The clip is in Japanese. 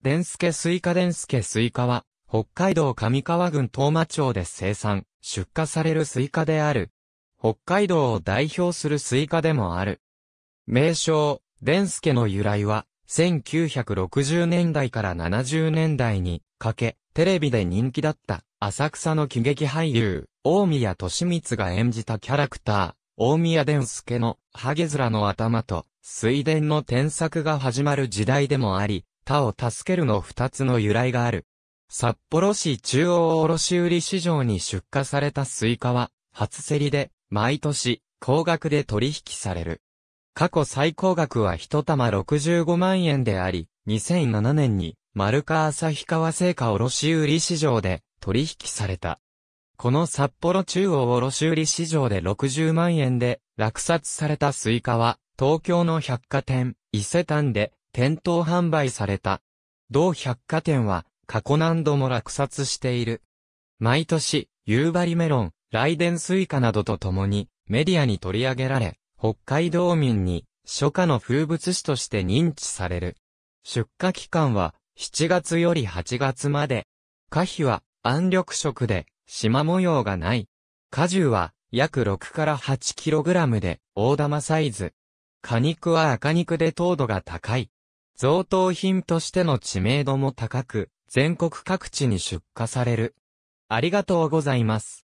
デンスケスイカデンスケスイカは、北海道上川郡東馬町で生産、出荷されるスイカである。北海道を代表するスイカでもある。名称、デンスケの由来は、1960年代から70年代にかけ、テレビで人気だった浅草の喜劇俳優、大宮利光が演じたキャラクター、大宮伝助のハゲズラの頭と水田の添削が始まる時代でもあり、他を助けるの二つの由来がある。札幌市中央卸売市場に出荷されたスイカは、初競りで、毎年、高額で取引される。過去最高額は一玉65万円であり、2007年に、丸川旭川製菓卸売市場で取引された。この札幌中央卸売市場で60万円で落札されたスイカは、東京の百貨店、伊勢丹で店頭販売された。同百貨店は過去何度も落札している。毎年、夕張メロン、雷電スイカなどと共にメディアに取り上げられ、北海道民に初夏の風物詩として認知される。出荷期間は7月より8月まで。花皮は暗緑色で縞模様がない。果汁は約6から 8kg で大玉サイズ。果肉は赤肉で糖度が高い。贈答品としての知名度も高く、全国各地に出荷される。ありがとうございます。